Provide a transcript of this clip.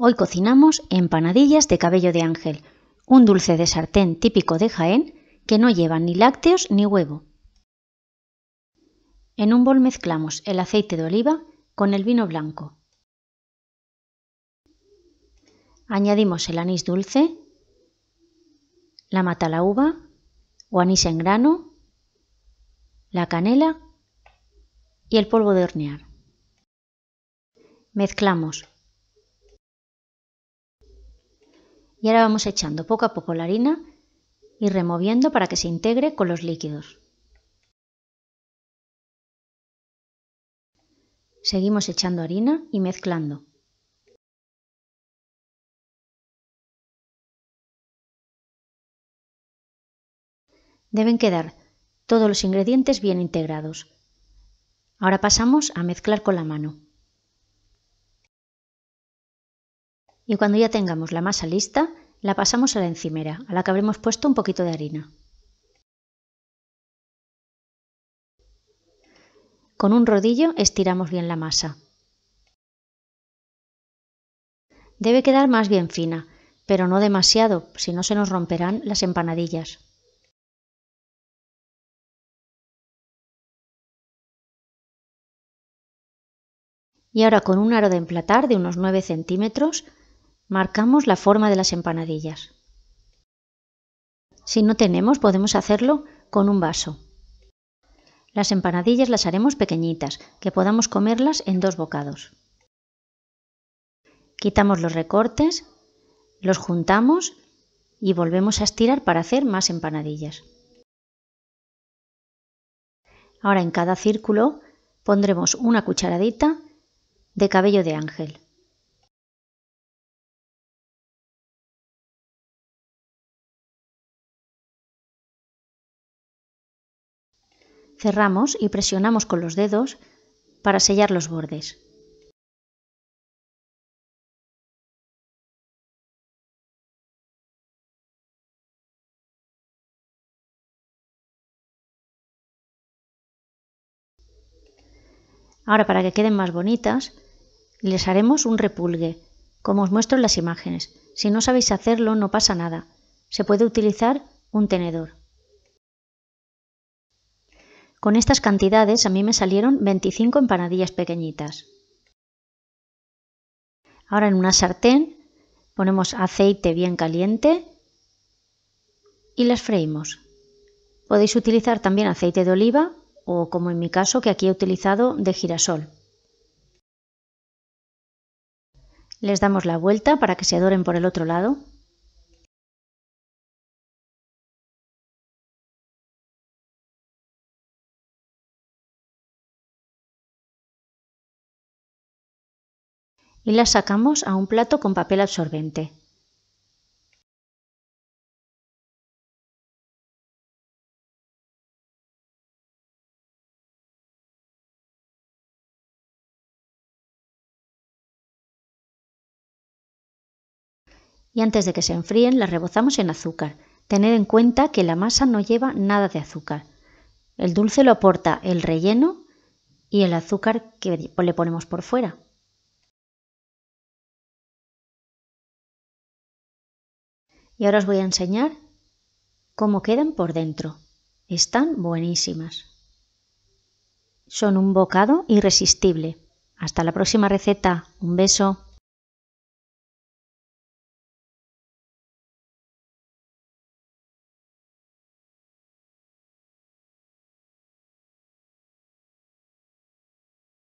Hoy cocinamos empanadillas de cabello de ángel, un dulce de sartén típico de Jaén que no lleva ni lácteos ni huevo. En un bol mezclamos el aceite de oliva con el vino blanco. Añadimos el anís dulce, la mata uva o anís en grano, la canela y el polvo de hornear. Mezclamos Y ahora vamos echando poco a poco la harina y removiendo para que se integre con los líquidos. Seguimos echando harina y mezclando. Deben quedar todos los ingredientes bien integrados. Ahora pasamos a mezclar con la mano. y cuando ya tengamos la masa lista, la pasamos a la encimera, a la que habremos puesto un poquito de harina. Con un rodillo estiramos bien la masa. Debe quedar más bien fina, pero no demasiado, si no se nos romperán las empanadillas. Y ahora con un aro de emplatar de unos 9 centímetros Marcamos la forma de las empanadillas. Si no tenemos, podemos hacerlo con un vaso. Las empanadillas las haremos pequeñitas, que podamos comerlas en dos bocados. Quitamos los recortes, los juntamos y volvemos a estirar para hacer más empanadillas. Ahora en cada círculo pondremos una cucharadita de cabello de ángel. Cerramos y presionamos con los dedos para sellar los bordes. Ahora para que queden más bonitas, les haremos un repulgue, como os muestro en las imágenes. Si no sabéis hacerlo, no pasa nada. Se puede utilizar un tenedor. Con estas cantidades a mí me salieron 25 empanadillas pequeñitas. Ahora en una sartén ponemos aceite bien caliente y las freímos. Podéis utilizar también aceite de oliva o como en mi caso que aquí he utilizado de girasol. Les damos la vuelta para que se adoren por el otro lado. y las sacamos a un plato con papel absorbente. y antes de que se enfríen las rebozamos en azúcar. Tened en cuenta que la masa no lleva nada de azúcar. El dulce lo aporta el relleno y el azúcar que le ponemos por fuera. Y ahora os voy a enseñar cómo quedan por dentro. Están buenísimas. Son un bocado irresistible. Hasta la próxima receta. Un beso.